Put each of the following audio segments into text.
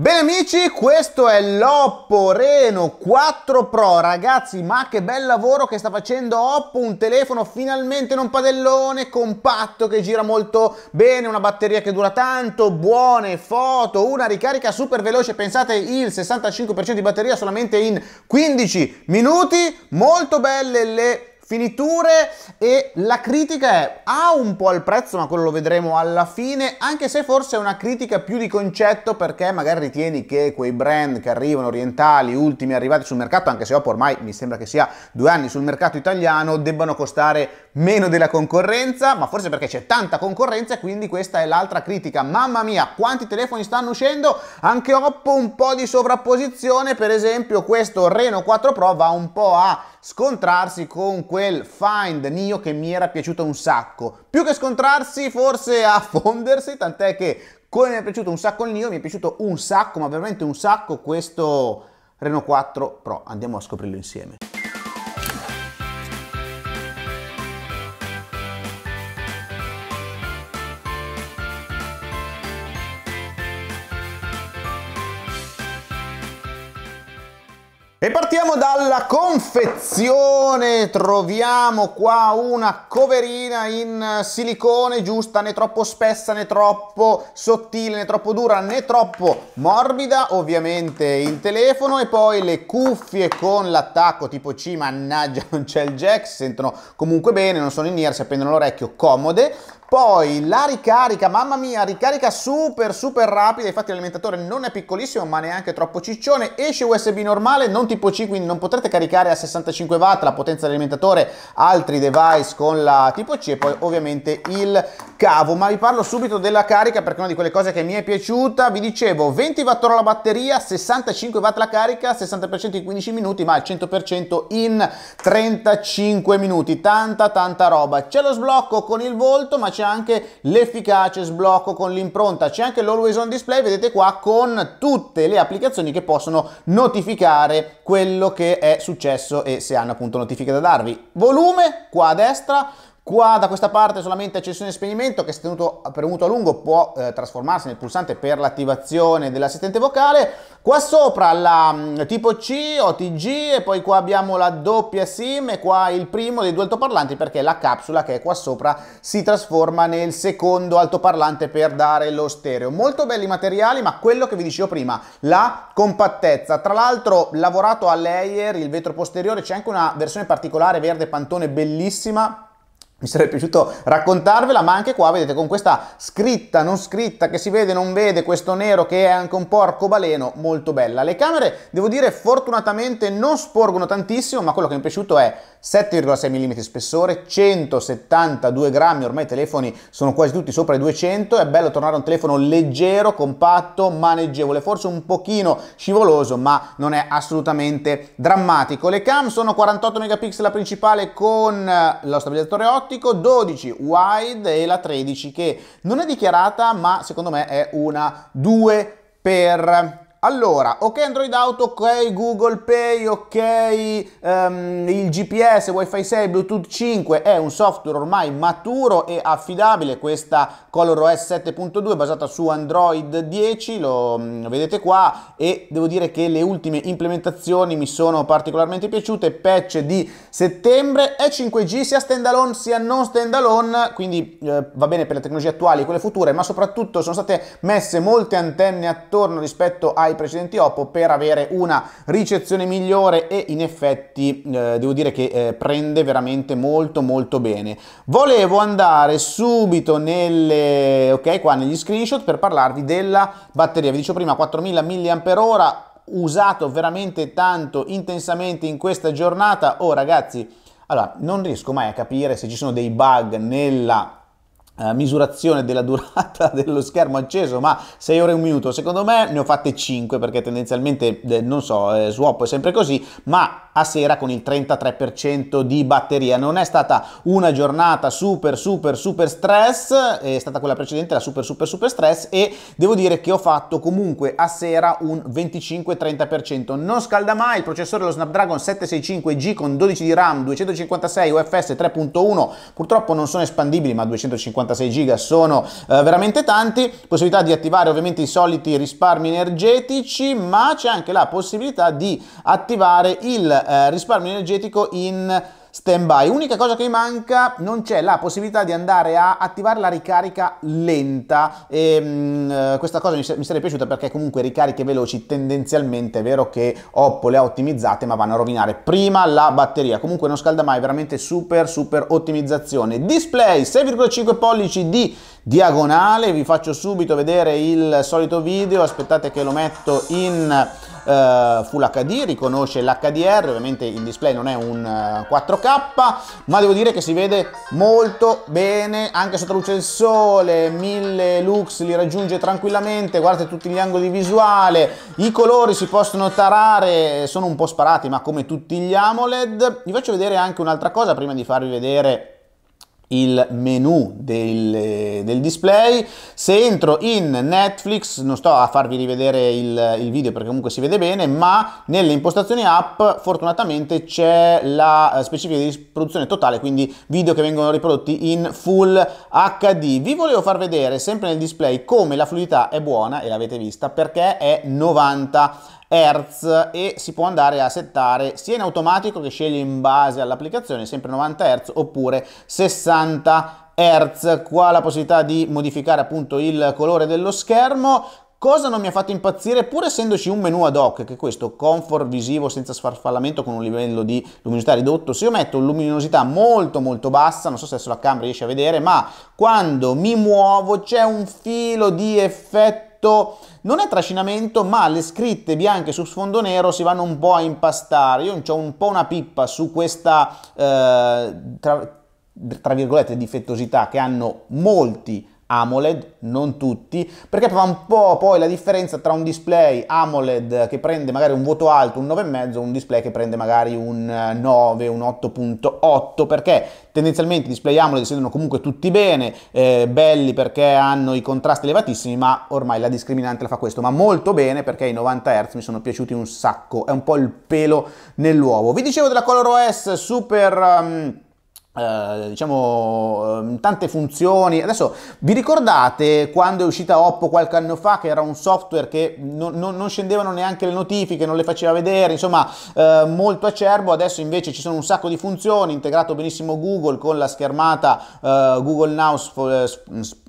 Bene amici, questo è l'Oppo Reno 4 Pro, ragazzi ma che bel lavoro che sta facendo Oppo, un telefono finalmente non padellone, compatto che gira molto bene, una batteria che dura tanto, buone foto, una ricarica super veloce, pensate il 65% di batteria solamente in 15 minuti, molto belle le finiture e la critica è ha un po' il prezzo ma quello lo vedremo alla fine anche se forse è una critica più di concetto perché magari ritieni che quei brand che arrivano orientali ultimi arrivati sul mercato anche se Oppo ormai mi sembra che sia due anni sul mercato italiano debbano costare meno della concorrenza, ma forse perché c'è tanta concorrenza e quindi questa è l'altra critica. Mamma mia, quanti telefoni stanno uscendo? Anche Oppo un po' di sovrapposizione, per esempio questo Reno 4 Pro va un po' a scontrarsi con quel Find Neo che mi era piaciuto un sacco. Più che scontrarsi, forse a fondersi, tant'è che come mi è piaciuto un sacco il Neo, mi è piaciuto un sacco, ma veramente un sacco questo Reno 4 Pro. Andiamo a scoprirlo insieme. E partiamo dalla confezione, troviamo qua una coverina in silicone giusta, né troppo spessa né troppo sottile né troppo dura né troppo morbida, ovviamente il telefono e poi le cuffie con l'attacco tipo C, mannaggia non c'è il jack, si sentono comunque bene, non sono in ear, si appendono l'orecchio, comode, poi la ricarica, mamma mia, ricarica super super rapida, infatti l'alimentatore non è piccolissimo ma neanche troppo ciccione, esce USB normale, non tipo C, quindi non potrete caricare a 65 watt la potenza dell'alimentatore, altri device con la tipo C e poi ovviamente il cavo, ma vi parlo subito della carica perché è una di quelle cose che mi è piaciuta, vi dicevo 20 watt la batteria, 65 watt la carica, 60% in 15 minuti ma il 100% in 35 minuti, tanta tanta roba, c'è lo sblocco con il volto ma c'è c'è anche l'efficace sblocco con l'impronta, c'è anche l'always on display, vedete qua, con tutte le applicazioni che possono notificare quello che è successo e se hanno appunto notifiche da darvi. Volume qua a destra, Qua da questa parte solamente accensione e spegnimento che se tenuto premuto a lungo può eh, trasformarsi nel pulsante per l'attivazione dell'assistente vocale. Qua sopra la mm, tipo C, OTG e poi qua abbiamo la doppia SIM e qua il primo dei due altoparlanti perché la capsula che è qua sopra si trasforma nel secondo altoparlante per dare lo stereo. Molto belli materiali ma quello che vi dicevo prima, la compattezza. Tra l'altro lavorato a layer, il vetro posteriore, c'è anche una versione particolare verde pantone bellissima mi sarebbe piaciuto raccontarvela, ma anche qua vedete con questa scritta, non scritta, che si vede, non vede, questo nero che è anche un po' arcobaleno, molto bella. Le camere, devo dire, fortunatamente non sporgono tantissimo, ma quello che mi è piaciuto è 7,6 mm spessore, 172 grammi, ormai i telefoni sono quasi tutti sopra i 200, è bello tornare a un telefono leggero, compatto, maneggevole, forse un pochino scivoloso, ma non è assolutamente drammatico. Le cam sono 48 megapixel la principale con eh, lo stabilizzatore 8, ottico 12 wide e la 13 che non è dichiarata ma secondo me è una 2 per allora, ok Android Auto, ok Google Pay, ok um, il GPS, Wi-Fi 6, Bluetooth 5 è un software ormai maturo e affidabile, questa ColorOS 7.2 basata su Android 10, lo um, vedete qua e devo dire che le ultime implementazioni mi sono particolarmente piaciute, patch di settembre è 5G sia standalone sia non standalone, quindi eh, va bene per le tecnologie attuali e quelle future, ma soprattutto sono state messe molte antenne attorno rispetto ai ai precedenti Oppo per avere una ricezione migliore e in effetti eh, devo dire che eh, prende veramente molto molto bene. Volevo andare subito nelle, ok, qua negli screenshot per parlarvi della batteria. Vi dicevo prima 4000 mAh usato veramente tanto intensamente in questa giornata. Oh ragazzi, allora non riesco mai a capire se ci sono dei bug nella eh, misurazione della durata dello schermo acceso, ma 6 ore e un minuto, secondo me ne ho fatte 5 perché tendenzialmente, eh, non so, eh, swap è sempre così, ma a sera con il 33% di batteria. Non è stata una giornata super super super stress, è stata quella precedente la super super super stress e devo dire che ho fatto comunque a sera un 25-30%. Non scalda mai il processore lo Snapdragon 765G con 12 di RAM, 256 UFS 3.1, purtroppo non sono espandibili ma 256 GB sono eh, veramente tanti, possibilità di attivare ovviamente i soliti risparmi energetici, ma c'è anche la possibilità di attivare il eh, risparmio energetico in stand by. Unica cosa che mi manca, non c'è la possibilità di andare a attivare la ricarica lenta. E, ehm, mh, eh, questa cosa mi, mi, sarebbe piaciuta perché comunque ricariche veloci tendenzialmente è vero che Oppo le ha ottimizzate, ma vanno a rovinare prima la batteria. Comunque non scalda mai, veramente super super ottimizzazione. Display 6,5 pollici di diagonale, vi faccio subito vedere il solito video, aspettate che lo metto in eh, Full HD, riconosce l'HDR, ovviamente il display non è un 4K, eh, ma devo dire che si vede molto bene anche sotto la luce del sole, 1000 lux li raggiunge tranquillamente, guardate tutti gli angoli di visuale, i colori si possono tarare, sono un po' sparati ma come tutti gli AMOLED. Vi faccio vedere anche un'altra cosa prima di farvi vedere il menu del, del, display. Se entro in Netflix, non sto a farvi rivedere il, il video perché comunque si vede bene, ma nelle impostazioni app fortunatamente c'è la eh, specifica di produzione totale, quindi video che vengono riprodotti in full HD. Vi volevo far vedere sempre nel display come la fluidità è buona, e l'avete vista, perché è 90 Hertz e si può andare a settare sia in automatico che scegli in base all'applicazione sempre 90 Hz oppure 60 Hz. Qua la possibilità di modificare appunto il colore dello schermo. Cosa non mi ha fatto impazzire, pur essendoci un menu ad hoc, che è questo comfort visivo senza sfarfallamento con un livello di luminosità ridotto, se io metto luminosità molto molto bassa, non so se adesso la camera riesce a vedere, ma quando mi muovo c'è un filo di effetto effetto non è trascinamento, ma le scritte bianche su sfondo nero si vanno un po' a impastare. Io ho un po' una pippa su questa, eh, tra, tra virgolette, difettosità che hanno molti AMOLED, non tutti, perché fa un po' poi la differenza tra un display AMOLED che prende magari un voto alto, un 9,5, e un display che prende magari un 9, eh, un 8.8, perché tendenzialmente i display AMOLED si vedono comunque tutti bene, eh, belli perché hanno i contrasti elevatissimi, ma ormai la discriminante la fa questo, ma molto bene perché i 90 Hz mi sono piaciuti un sacco, è un po' il pelo nell'uovo. Vi dicevo della Color OS Super... Um, eh, diciamo ehm, tante funzioni adesso vi ricordate quando è uscita Oppo qualche anno fa che era un software che non, non, non scendevano neanche le notifiche non le faceva vedere insomma uh, molto acerbo adesso invece ci sono un sacco di funzioni integrato benissimo Google con la schermata uh, Google Now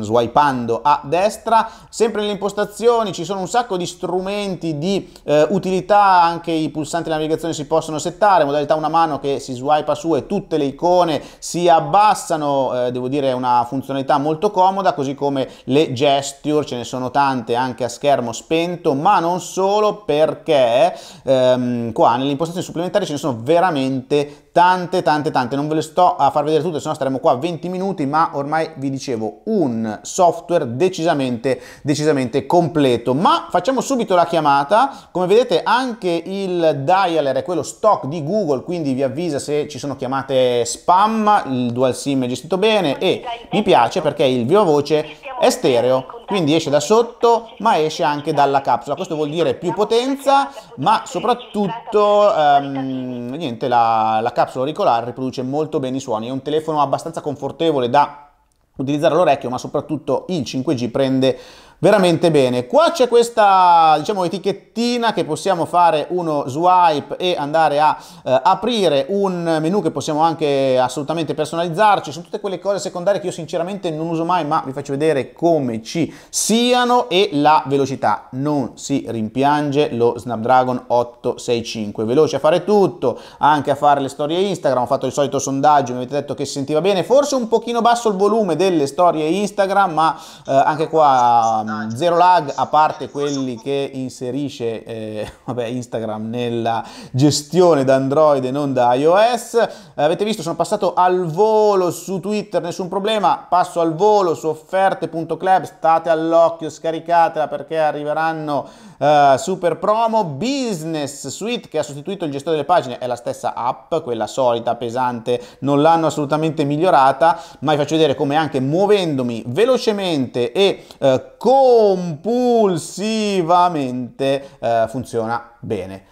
swipando a destra sempre nelle impostazioni ci sono un sacco di strumenti di utilità anche i pulsanti di navigazione si possono settare modalità una mano che si swipa su e tutte le icone si abbassano, eh, devo dire è una funzionalità molto comoda, così come le gesture, ce ne sono tante anche a schermo spento, ma non solo perché ehm, qua nelle impostazioni supplementari ce ne sono veramente tante tante tante non ve le sto a far vedere tutte se no staremo qua 20 minuti ma ormai vi dicevo un software decisamente decisamente completo ma facciamo subito la chiamata come vedete anche il dialer è quello stock di google quindi vi avvisa se ci sono chiamate spam gamma, il dual sim è gestito bene e mi piace perché il viva voce è stereo, quindi esce da sotto ma esce anche dalla capsula. Questo vuol dire più potenza, ma soprattutto ehm, niente, la, la capsula auricolare riproduce molto bene i suoni. È un telefono abbastanza confortevole da utilizzare all'orecchio, ma soprattutto il 5G prende veramente bene. Qua c'è questa diciamo, etichettina che possiamo fare uno swipe e andare a eh, aprire un menu che possiamo anche assolutamente personalizzarci. Sono tutte quelle cose secondarie che io sinceramente non uso mai, ma vi faccio vedere come ci siano e la velocità. Non si rimpiange lo Snapdragon 865, veloce a fare tutto, anche a fare le storie Instagram. Ho fatto il solito sondaggio, mi avete detto che si sentiva bene, forse un pochino basso il volume delle storie Instagram, ma eh, anche qua Ehm, zero lag a parte quelli che inserisce eh, vabbè, Instagram nella gestione da Android e non da iOS. Avete visto, sono passato al volo su Twitter, nessun problema. Passo al volo su offerte.club, state all'occhio, scaricatela perché arriveranno eh, super promo. Business Suite che ha sostituito il gestore delle pagine, è la stessa app, quella solita, pesante, non l'hanno assolutamente migliorata, ma vi faccio vedere come anche muovendomi velocemente e eh, con compulsivamente eh, funziona bene.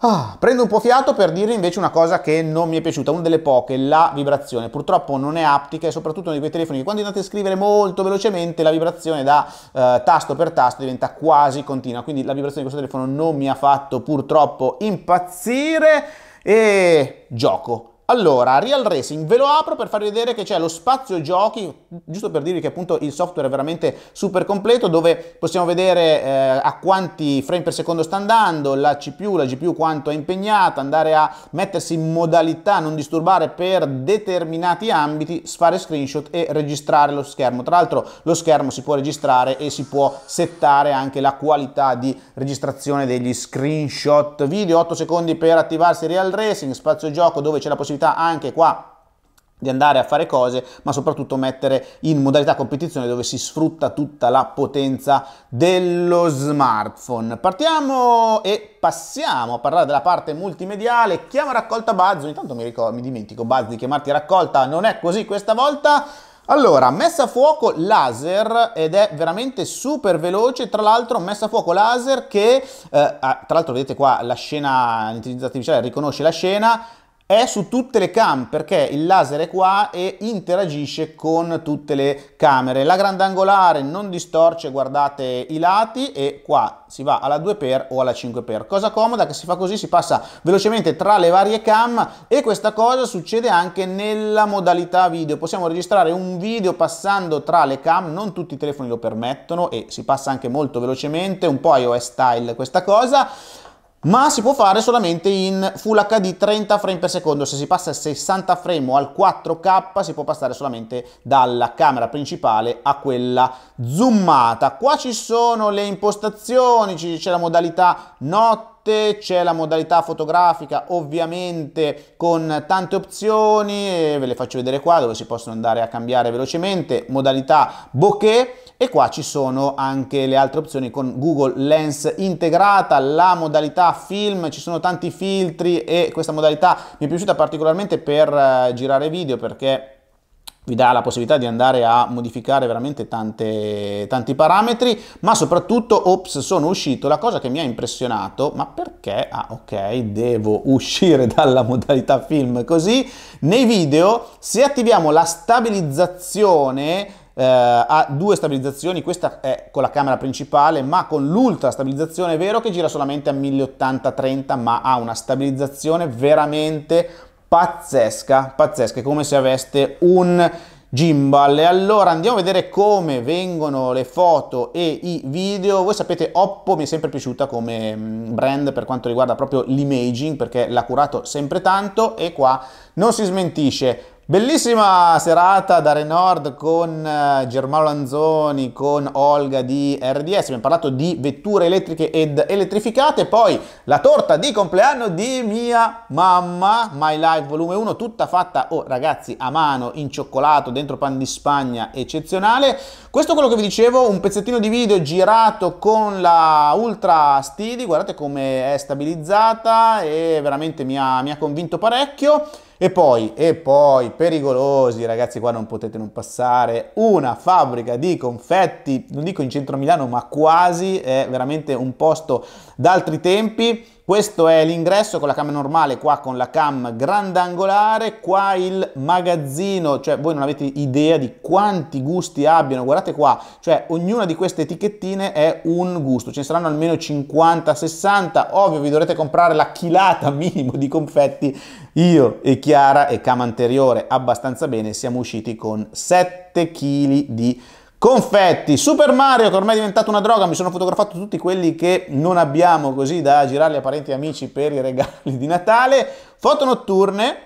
Ah, prendo un po' fiato per dirvi invece una cosa che non mi è piaciuta, una delle poche, la vibrazione. Purtroppo non è aptica e soprattutto nei quei telefoni che quando andate a scrivere molto velocemente la vibrazione da eh, tasto per tasto diventa quasi continua, quindi la vibrazione di questo telefono non mi ha fatto purtroppo impazzire e gioco allora, Real Racing, ve lo apro per farvi vedere che c'è lo spazio giochi, giusto per dirvi che appunto il software è veramente super completo, dove possiamo vedere eh, a quanti frame per secondo sta andando, la CPU, la GPU quanto è impegnata, andare a mettersi in modalità non disturbare per determinati ambiti, fare screenshot e registrare lo schermo. Tra l'altro lo schermo si può registrare e si può settare anche la qualità di registrazione degli screenshot video, 8 secondi per attivarsi Real Racing, spazio gioco dove c'è la possibilità possibilità anche qua di andare a fare cose, ma soprattutto mettere in modalità competizione dove si sfrutta tutta la potenza dello smartphone. Partiamo e passiamo a parlare della parte multimediale. Chiama raccolta Buzz, ogni tanto mi, ricordo, mi dimentico Buzz di chiamarti raccolta, non è così questa volta. Allora, messa a fuoco laser ed è veramente super veloce, tra l'altro messa a fuoco laser che, eh, tra l'altro vedete qua la scena, l'intelligenza artificiale riconosce la scena, è su tutte le cam perché il laser è qua e interagisce con tutte le camere. La grandangolare non distorce, guardate i lati e qua si va alla 2x o alla 5x. Cosa comoda che si fa così, si passa velocemente tra le varie cam e questa cosa succede anche nella modalità video. Possiamo registrare un video passando tra le cam, non tutti i telefoni lo permettono e si passa anche molto velocemente, un po' iOS style questa cosa ma si può fare solamente in Full HD 30 frame per secondo, se si passa a 60 frame o al 4K si può passare solamente dalla camera principale a quella zoomata. Qua ci sono le impostazioni, c'è la modalità notte, notte, c'è la modalità fotografica ovviamente con tante opzioni, ve le faccio vedere qua dove si possono andare a cambiare velocemente, modalità bokeh e qua ci sono anche le altre opzioni con Google Lens integrata, la modalità film, ci sono tanti filtri e questa modalità mi è piaciuta particolarmente per eh, girare video perché vi dà la possibilità di andare a modificare veramente tante, tanti parametri, ma soprattutto, ops, sono uscito, la cosa che mi ha impressionato, ma perché, ah ok, devo uscire dalla modalità film così, nei video, se attiviamo la stabilizzazione, eh, ha due stabilizzazioni, questa è con la camera principale, ma con l'ultra stabilizzazione è vero che gira solamente a 1080-30, ma ha una stabilizzazione veramente pazzesca, pazzesca, è come se aveste un gimbal. E allora andiamo a vedere come vengono le foto e i video. Voi sapete Oppo mi è sempre piaciuta come mm, brand per quanto riguarda proprio l'imaging perché l'ha curato sempre tanto e qua non si smentisce. Bellissima serata da Renord con eh, Germano Lanzoni, con Olga di RDS, abbiamo parlato di vetture elettriche ed elettrificate, poi la torta di compleanno di mia mamma, My Life volume 1, tutta fatta, oh ragazzi, a mano, in cioccolato, dentro pan di Spagna, eccezionale. Questo è quello che vi dicevo, un pezzettino di video girato con la Ultra Stidi, guardate come è stabilizzata e veramente mi ha, mi ha convinto parecchio. E poi, e poi, pericolosi, ragazzi, qua non potete non passare, una fabbrica di confetti, non dico in centro Milano, ma quasi, è veramente un posto d'altri tempi. Questo è l'ingresso con la cam normale, qua con la cam grandangolare, qua il magazzino, cioè voi non avete idea di quanti gusti abbiano, guardate qua, cioè ognuna di queste etichettine è un gusto, ce ne saranno almeno 50-60, ovvio vi dovrete comprare la chilata minimo di confetti, io e Chiara e cam anteriore abbastanza bene siamo usciti con 7 kg di confetti Confetti, Super Mario che ormai è diventato una droga, mi sono fotografato tutti quelli che non abbiamo così da girarli a parenti e amici per i regali di Natale, foto notturne,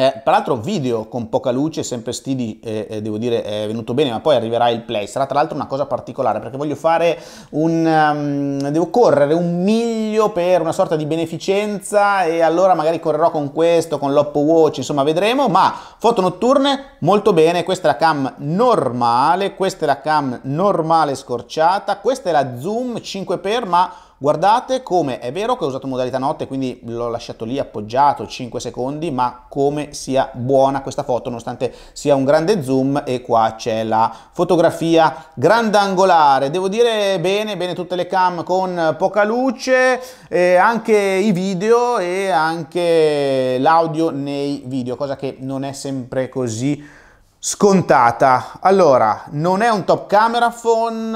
eh, l'altro video con poca luce, sempre stili, eh, eh, devo dire, è venuto bene, ma poi arriverà il play. Sarà tra l'altro una cosa particolare perché voglio fare un... Um, devo correre un miglio per una sorta di beneficenza e allora magari correrò con questo, con l'Oppo Watch, insomma vedremo, ma foto notturne molto bene, questa è la cam normale, questa è la cam normale scorciata, questa è la zoom 5x ma Guardate come è vero che ho usato modalità notte, quindi l'ho lasciato lì appoggiato 5 secondi, ma come sia buona questa foto, nonostante sia un grande zoom e qua c'è la fotografia grandangolare. Devo dire bene, bene tutte le cam con poca luce, eh, anche i video e anche l'audio nei video, cosa che non è sempre così scontata. Allora, non è un top camera phone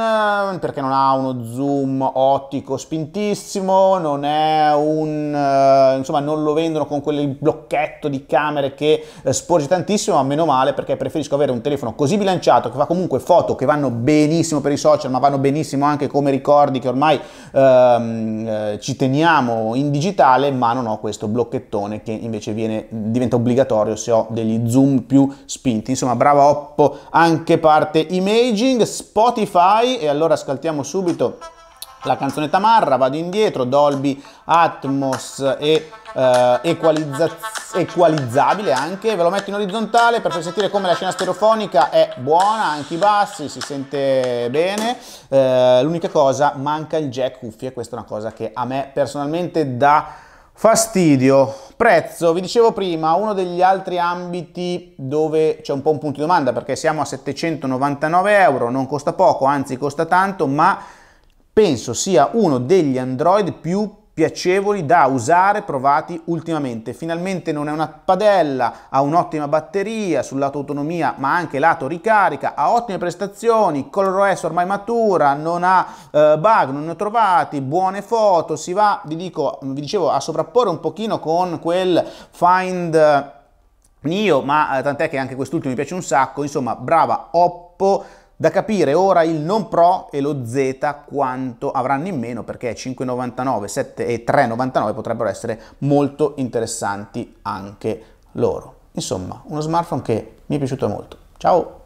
eh, perché non ha uno zoom ottico spintissimo, non è un eh, insomma non lo vendono con quel blocchetto di camere che eh, sporge tantissimo, ma meno male perché preferisco avere un telefono così bilanciato che fa comunque foto che vanno benissimo per i social, ma vanno benissimo anche come ricordi che ormai ehm, eh, ci teniamo in digitale, ma non ho questo blocchettone che invece viene, diventa obbligatorio se ho degli zoom più spinti. Insomma, bravissima, brava Oppo, anche parte Imaging, Spotify e allora ascoltiamo subito la canzone Tamarra vado indietro, Dolby Atmos e eh, equalizza- equalizzabile anche, ve lo metto in orizzontale per far sentire come la scena stereofonica è buona, anche i bassi, si sente bene, eh, l'unica cosa manca il jack cuffie, questa è una cosa che a me personalmente dà Fastidio. Prezzo, vi dicevo prima, uno degli altri ambiti dove c'è un po' un punto di domanda perché siamo a 799 euro, non costa poco, anzi costa tanto, ma penso sia uno degli Android più piacevoli da usare, provati ultimamente. Finalmente non è una padella, ha un'ottima batteria sul lato autonomia ma anche lato ricarica, ha ottime prestazioni, ColorOS ormai matura, non ha eh, bug, non ne ho trovati, buone foto, si va, vi, dico, vi dicevo, a sovrapporre un pochino con quel find... Eh, ma eh, tant'è che anche quest'ultimo mi piace un sacco, insomma brava Oppo, da capire ora il non Pro e lo Z quanto avranno in meno perché 5,99, 7 e 3,99 potrebbero essere molto interessanti anche loro. Insomma, uno smartphone che mi è piaciuto molto. Ciao!